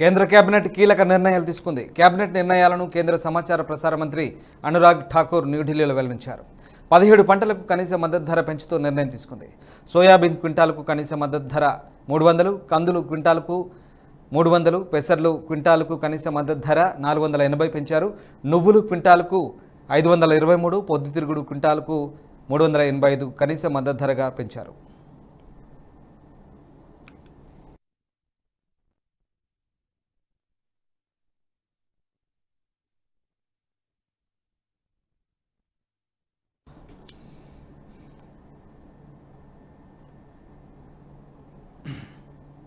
కేంద్ర కేబినెట్ కీలక నిర్ణయాలు తీసుకుంది కేబినెట్ నిర్ణయాలను కేంద్ర సమాచార ప్రసార మంత్రి అనురాగ్ ఠాకూర్ న్యూఢిల్లీలో వెల్లడించారు పదిహేడు పంటలకు కనీస మద్దతు ధర పెంచుతూ నిర్ణయం తీసుకుంది సోయాబీన్ క్వింటాలకు కనీస మద్దతు ధర మూడు వందలు కందులు క్వింటాలకు మూడు వందలు పెసర్లు క్వింటాలకు కనీస మద్దతు ధర నాలుగు వందల ఎనభై పెంచారు నువ్వులు క్వింటాలకు ఐదు వందల ఇరవై మూడు పొద్దుతిరుగుడు క్వింటాలకు మూడు వందల ఎనభై ఐదు కనీస మద్దతు ధరగా పెంచారు